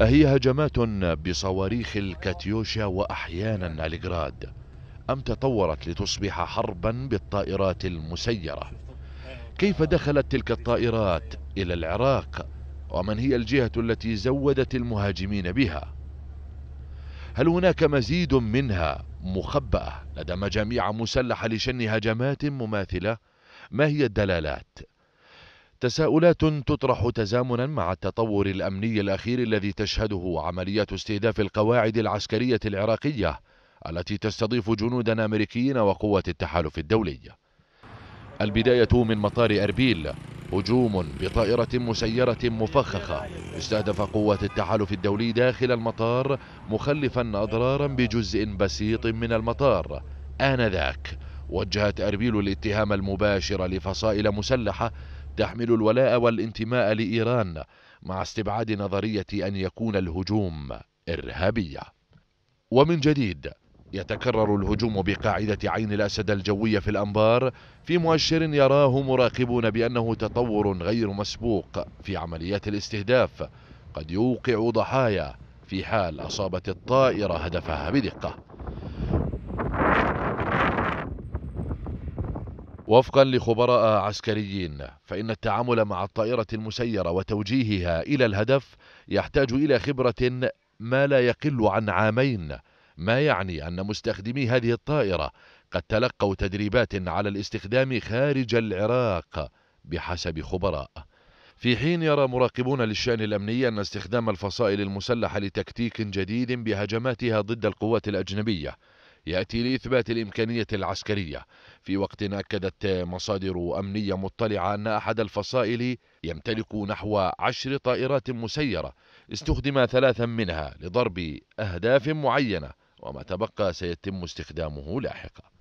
أهي هجمات بصواريخ الكاتيوشا وأحيانا الجراد أم تطورت لتصبح حربا بالطائرات المسيرة كيف دخلت تلك الطائرات إلى العراق ومن هي الجهة التي زودت المهاجمين بها هل هناك مزيد منها مخبأة لدى مجاميع مسلحة لشن هجمات مماثلة ما هي الدلالات تساؤلات تطرح تزامنا مع التطور الأمني الأخير الذي تشهده عملية استهداف القواعد العسكرية العراقية التي تستضيف جنودا أمريكيين وقوة التحالف الدولي البداية من مطار أربيل هجوم بطائرة مسيرة مفخخة استهدف قوة التحالف الدولي داخل المطار مخلفا أضرارا بجزء بسيط من المطار آنذاك وجهت أربيل الاتهام المباشر لفصائل مسلحة تحمل الولاء والانتماء لإيران مع استبعاد نظرية أن يكون الهجوم إرهابية ومن جديد يتكرر الهجوم بقاعدة عين الأسد الجوية في الأنبار في مؤشر يراه مراقبون بأنه تطور غير مسبوق في عمليات الاستهداف قد يوقع ضحايا في حال أصابت الطائرة هدفها بدقة وفقا لخبراء عسكريين فإن التعامل مع الطائرة المسيرة وتوجيهها إلى الهدف يحتاج إلى خبرة ما لا يقل عن عامين ما يعني أن مستخدمي هذه الطائرة قد تلقوا تدريبات على الاستخدام خارج العراق بحسب خبراء في حين يرى مراقبون للشأن الأمني أن استخدام الفصائل المسلحة لتكتيك جديد بهجماتها ضد القوات الأجنبية يأتي لإثبات الإمكانية العسكرية في وقت أكدت مصادر أمنية مطلعة أن أحد الفصائل يمتلك نحو عشر طائرات مسيرة استخدم ثلاثا منها لضرب أهداف معينة وما تبقى سيتم استخدامه لاحقا